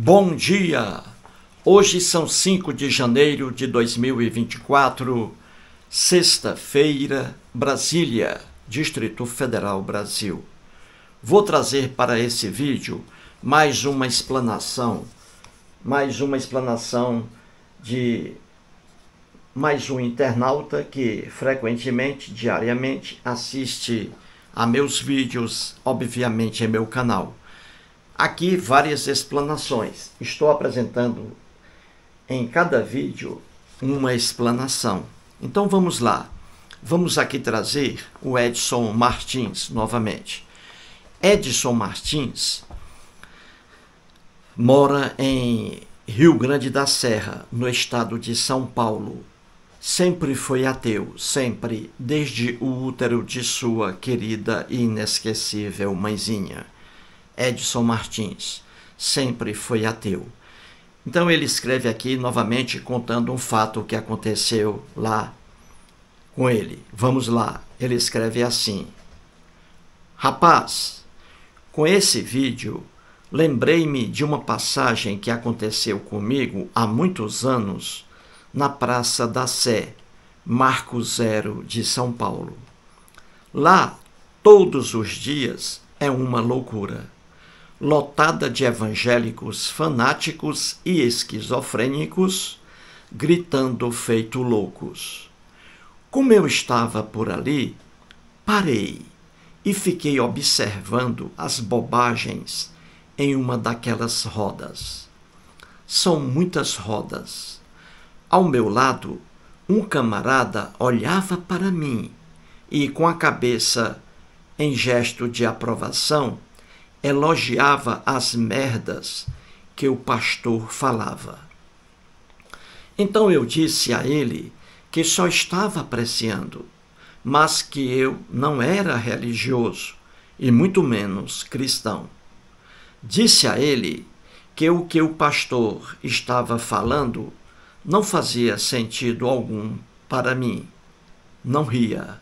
Bom dia! Hoje são 5 de janeiro de 2024, sexta-feira, Brasília, Distrito Federal Brasil. Vou trazer para esse vídeo mais uma explanação, mais uma explanação de mais um internauta que frequentemente, diariamente, assiste a meus vídeos, obviamente, em meu canal. Aqui várias explanações. Estou apresentando em cada vídeo uma explanação. Então vamos lá. Vamos aqui trazer o Edson Martins novamente. Edson Martins mora em Rio Grande da Serra, no estado de São Paulo. Sempre foi ateu, sempre, desde o útero de sua querida e inesquecível mãezinha. Edson Martins. Sempre foi ateu. Então ele escreve aqui novamente contando um fato que aconteceu lá com ele. Vamos lá. Ele escreve assim: Rapaz, com esse vídeo lembrei-me de uma passagem que aconteceu comigo há muitos anos na Praça da Sé, Marco Zero de São Paulo. Lá, todos os dias, é uma loucura lotada de evangélicos fanáticos e esquizofrênicos, gritando feito loucos. Como eu estava por ali, parei e fiquei observando as bobagens em uma daquelas rodas. São muitas rodas. Ao meu lado, um camarada olhava para mim e, com a cabeça em gesto de aprovação, elogiava as merdas que o pastor falava. Então eu disse a ele que só estava apreciando, mas que eu não era religioso e muito menos cristão. Disse a ele que o que o pastor estava falando não fazia sentido algum para mim. Não ria.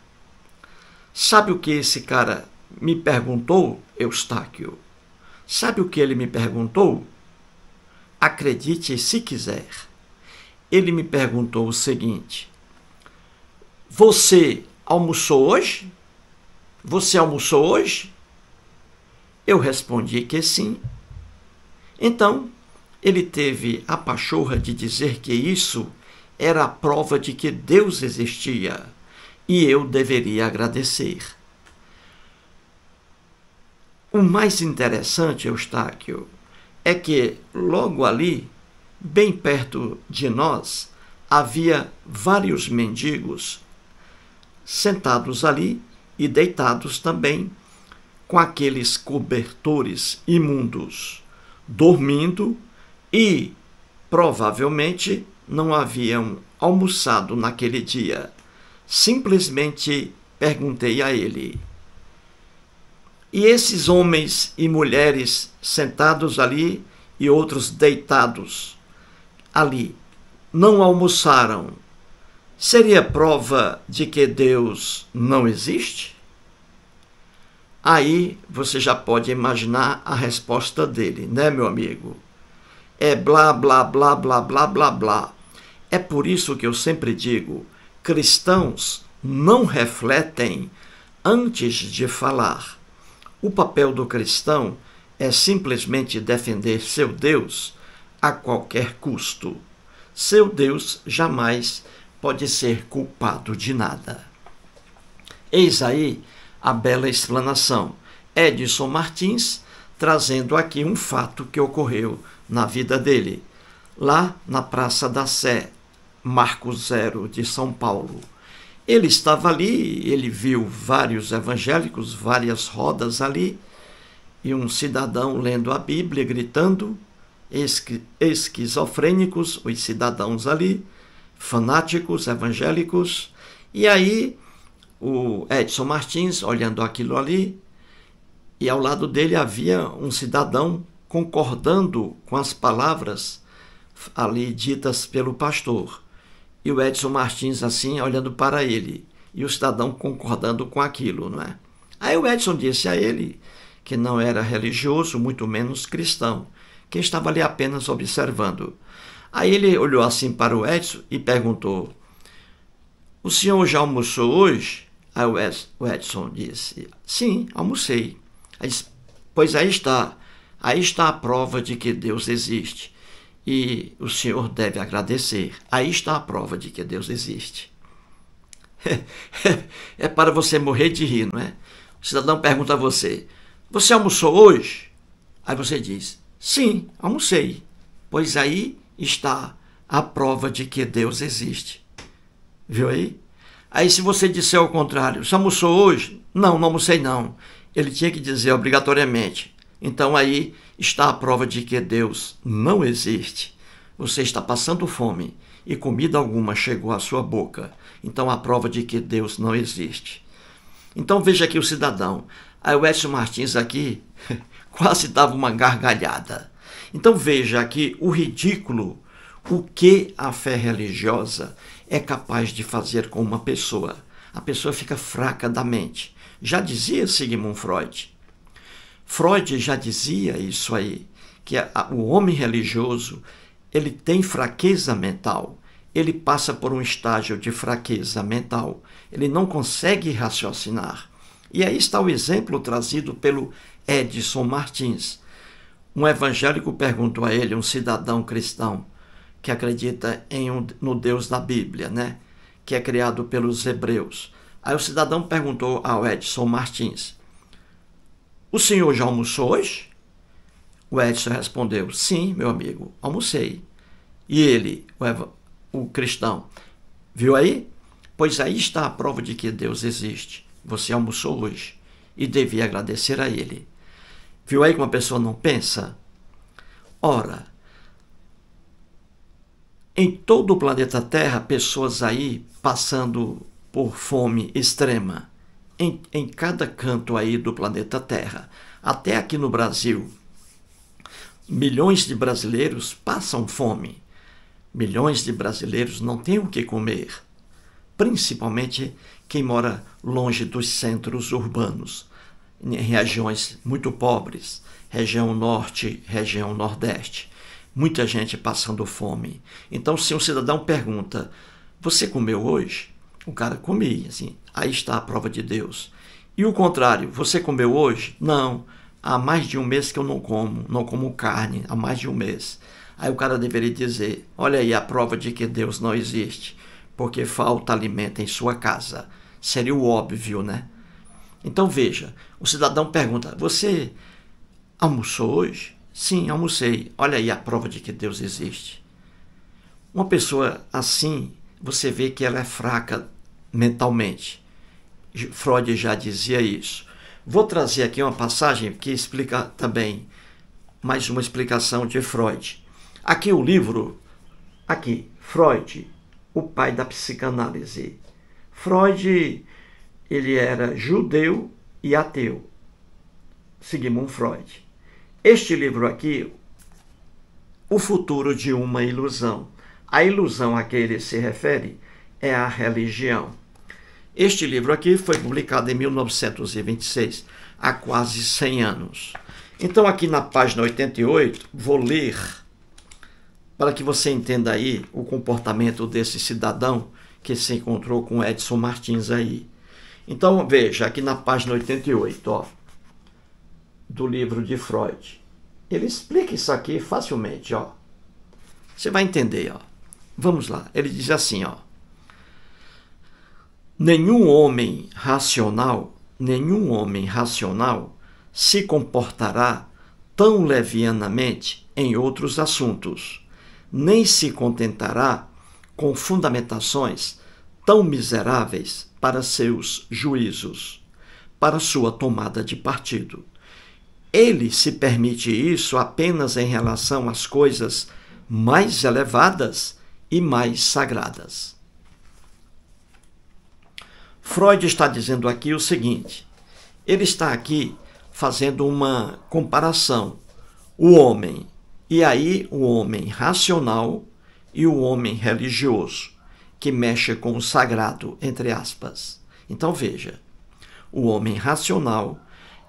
Sabe o que esse cara me perguntou? Eustáquio. Sabe o que ele me perguntou? Acredite se quiser. Ele me perguntou o seguinte: Você almoçou hoje? Você almoçou hoje? Eu respondi que sim. Então, ele teve a pachorra de dizer que isso era a prova de que Deus existia e eu deveria agradecer. O mais interessante, Eustáquio, é que logo ali, bem perto de nós, havia vários mendigos sentados ali e deitados também com aqueles cobertores imundos, dormindo e provavelmente não haviam almoçado naquele dia. Simplesmente perguntei a ele: e esses homens e mulheres sentados ali e outros deitados ali não almoçaram, seria prova de que Deus não existe? Aí você já pode imaginar a resposta dele, né, meu amigo? É blá, blá, blá, blá, blá, blá, blá. É por isso que eu sempre digo: cristãos não refletem antes de falar o papel do cristão é simplesmente defender seu Deus a qualquer custo. Seu Deus jamais pode ser culpado de nada. Eis aí a bela explanação. Edson Martins trazendo aqui um fato que ocorreu na vida dele, lá na Praça da Sé, Marco Zero de São Paulo. Ele estava ali, ele viu vários evangélicos, várias rodas ali, e um cidadão lendo a Bíblia, gritando, esquizofrênicos, os cidadãos ali, fanáticos, evangélicos. E aí, o Edson Martins, olhando aquilo ali, e ao lado dele havia um cidadão concordando com as palavras ali ditas pelo pastor e o Edson Martins assim olhando para ele e o cidadão concordando com aquilo, não é? Aí o Edson disse a ele que não era religioso, muito menos cristão, que estava ali apenas observando. Aí ele olhou assim para o Edson e perguntou: O senhor já almoçou hoje? Aí o Edson disse: Sim, almocei. Aí disse, pois aí está, aí está a prova de que Deus existe e o Senhor deve agradecer. Aí está a prova de que Deus existe. é para você morrer de rir, não é? O cidadão pergunta a você: Você almoçou hoje? Aí você diz: Sim, almocei. Pois aí está a prova de que Deus existe. Viu aí? Aí se você disser ao contrário, você almoçou hoje? Não, não almocei não. Ele tinha que dizer obrigatoriamente. Então aí está a prova de que Deus não existe. Você está passando fome e comida alguma chegou à sua boca. Então a prova de que Deus não existe. Então veja aqui o cidadão. A Edson Martins aqui quase dava uma gargalhada. Então veja aqui o ridículo, o que a fé religiosa é capaz de fazer com uma pessoa. A pessoa fica fraca da mente. Já dizia Sigmund Freud, Freud já dizia isso aí, que o homem religioso ele tem fraqueza mental, ele passa por um estágio de fraqueza mental, ele não consegue raciocinar. E aí está o exemplo trazido pelo Edson Martins. Um evangélico perguntou a ele, um cidadão cristão que acredita em um, no Deus da Bíblia, né? que é criado pelos hebreus. Aí o cidadão perguntou ao Edson Martins: o senhor já almoçou hoje? O Edson respondeu: Sim, meu amigo, almocei. E ele, o, Eva, o cristão, viu aí? Pois aí está a prova de que Deus existe. Você almoçou hoje e devia agradecer a ele. Viu aí como a pessoa não pensa? Ora, em todo o planeta Terra, pessoas aí passando por fome extrema em, em cada canto aí do planeta Terra. Até aqui no Brasil, milhões de brasileiros passam fome. Milhões de brasileiros não têm o que comer, principalmente quem mora longe dos centros urbanos, em regiões muito pobres, região norte, região nordeste. Muita gente passando fome. Então, se um cidadão pergunta: Você comeu hoje? O cara comia, assim. Aí está a prova de Deus. E o contrário, você comeu hoje? Não. Há mais de um mês que eu não como, não como carne, há mais de um mês. Aí o cara deveria dizer: Olha aí a prova de que Deus não existe, porque falta alimento em sua casa. Seria o óbvio, né? Então veja: o cidadão pergunta: Você almoçou hoje? Sim, almocei. Olha aí a prova de que Deus existe. Uma pessoa assim, você vê que ela é fraca mentalmente. Freud já dizia isso. Vou trazer aqui uma passagem que explica também mais uma explicação de Freud. Aqui o livro, aqui, Freud, o pai da psicanálise. Freud, ele era judeu e ateu. Sigmund Freud. Este livro aqui, O Futuro de uma Ilusão. A ilusão a que ele se refere é a religião. Este livro aqui foi publicado em 1926, há quase 100 anos. Então, aqui na página 88, vou ler para que você entenda aí o comportamento desse cidadão que se encontrou com Edson Martins aí. Então, veja, aqui na página 88, ó, do livro de Freud. Ele explica isso aqui facilmente, ó. Você vai entender, ó. Vamos lá. Ele diz assim, ó: Nenhum homem racional, nenhum homem racional se comportará tão levianamente em outros assuntos, nem se contentará com fundamentações tão miseráveis para seus juízos, para sua tomada de partido. Ele se permite isso apenas em relação às coisas mais elevadas e mais sagradas. Freud está dizendo aqui o seguinte: ele está aqui fazendo uma comparação. O homem, e aí o homem racional e o homem religioso, que mexe com o sagrado, entre aspas. Então veja: o homem racional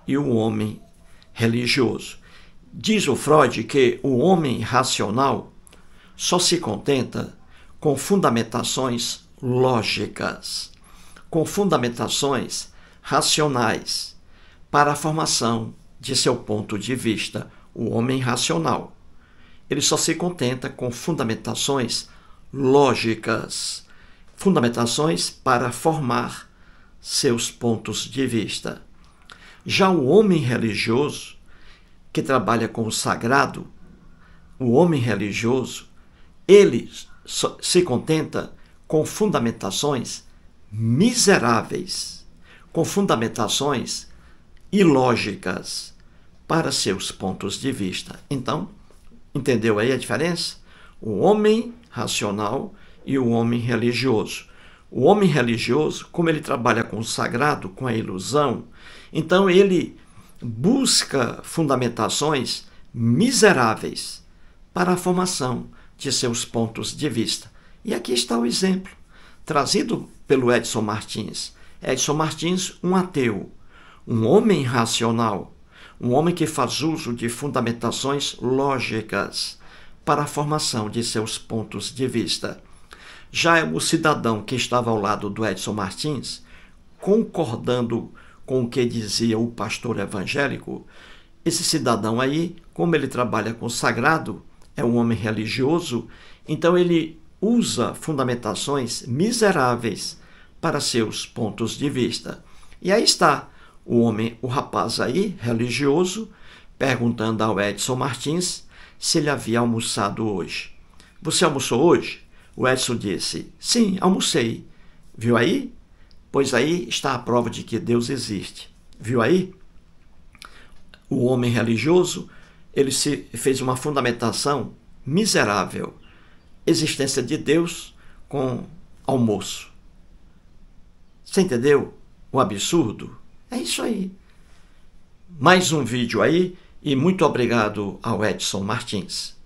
e o homem religioso. Diz o Freud que o homem racional só se contenta com fundamentações lógicas com fundamentações racionais para a formação de seu ponto de vista, o homem racional. Ele só se contenta com fundamentações lógicas, fundamentações para formar seus pontos de vista. Já o homem religioso, que trabalha com o sagrado, o homem religioso, ele se contenta com fundamentações miseráveis, com fundamentações ilógicas para seus pontos de vista. Então, entendeu aí a diferença? O homem racional e o homem religioso. O homem religioso, como ele trabalha com o sagrado, com a ilusão, então ele busca fundamentações miseráveis para a formação de seus pontos de vista. E aqui está o exemplo trazido pelo Edson Martins. Edson Martins, um ateu, um homem racional, um homem que faz uso de fundamentações lógicas para a formação de seus pontos de vista. Já é o cidadão que estava ao lado do Edson Martins, concordando com o que dizia o pastor evangélico, esse cidadão aí, como ele trabalha com o sagrado, é um homem religioso, então ele usa fundamentações miseráveis para seus pontos de vista. E aí está o homem, o rapaz aí, religioso, perguntando ao Edson Martins se ele havia almoçado hoje. Você almoçou hoje? O Edson disse: Sim, almocei. Viu aí? Pois aí está a prova de que Deus existe. Viu aí? O homem religioso, ele se fez uma fundamentação miserável. Existência de Deus com almoço. Você entendeu? O absurdo? É isso aí. Mais um vídeo aí e muito obrigado ao Edson Martins.